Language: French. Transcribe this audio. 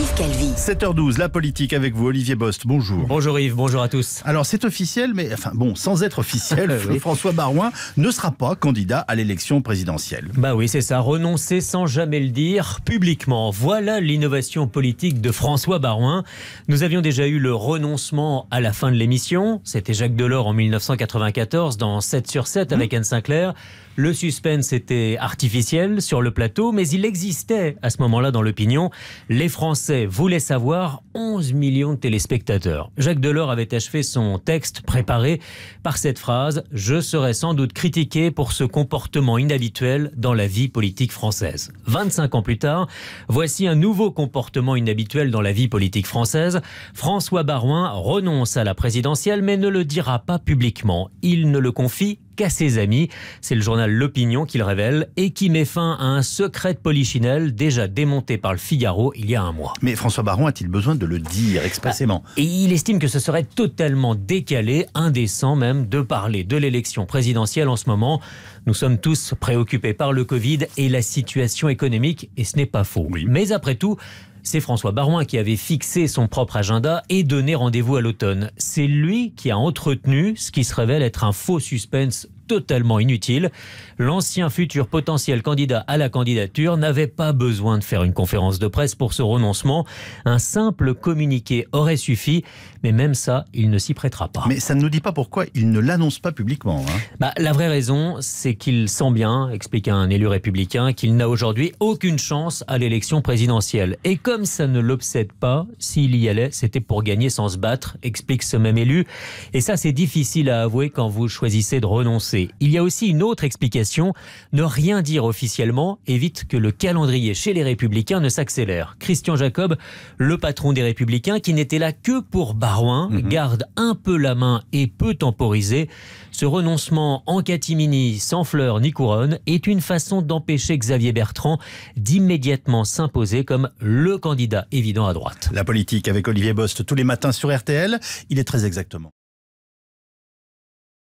7h12, la politique avec vous, Olivier Bost. Bonjour. Bonjour Yves, bonjour à tous. Alors c'est officiel, mais enfin bon, sans être officiel, François Barouin ne sera pas candidat à l'élection présidentielle. Bah oui, c'est ça, renoncer sans jamais le dire publiquement. Voilà l'innovation politique de François Barouin. Nous avions déjà eu le renoncement à la fin de l'émission. C'était Jacques Delors en 1994 dans 7 sur 7 mmh. avec Anne Sinclair. Le suspense était artificiel sur le plateau, mais il existait à ce moment-là dans l'opinion. Les Français voulait savoir 11 millions de téléspectateurs. Jacques Delors avait achevé son texte préparé par cette phrase Je serai sans doute critiqué pour ce comportement inhabituel dans la vie politique française. 25 ans plus tard, voici un nouveau comportement inhabituel dans la vie politique française. François Barouin renonce à la présidentielle mais ne le dira pas publiquement. Il ne le confie à ses amis. C'est le journal L'Opinion qui le révèle et qui met fin à un secret de polichinelle déjà démonté par le Figaro il y a un mois. Mais François Baron a-t-il besoin de le dire expressément ah, Et il estime que ce serait totalement décalé, indécent même, de parler de l'élection présidentielle en ce moment. Nous sommes tous préoccupés par le Covid et la situation économique, et ce n'est pas faux. Mais après tout, c'est François Barouin qui avait fixé son propre agenda et donné rendez-vous à l'automne. C'est lui qui a entretenu ce qui se révèle être un faux suspense totalement inutile. L'ancien futur potentiel candidat à la candidature n'avait pas besoin de faire une conférence de presse pour ce renoncement. Un simple communiqué aurait suffi, mais même ça, il ne s'y prêtera pas. Mais ça ne nous dit pas pourquoi il ne l'annonce pas publiquement. Hein. Bah, la vraie raison, c'est qu'il sent bien, explique un élu républicain, qu'il n'a aujourd'hui aucune chance à l'élection présidentielle. Et comme ça ne l'obsède pas, s'il y allait, c'était pour gagner sans se battre, explique ce même élu. Et ça, c'est difficile à avouer quand vous choisissez de renoncer. Il y a aussi une autre explication. Ne rien dire officiellement évite que le calendrier chez les Républicains ne s'accélère. Christian Jacob, le patron des Républicains, qui n'était là que pour Barouin, mhm. garde un peu la main et peut temporiser. Ce renoncement en catimini, sans fleurs ni couronne, est une façon d'empêcher Xavier Bertrand d'immédiatement s'imposer comme le candidat évident à droite. La politique avec Olivier Bost tous les matins sur RTL, il est très exactement.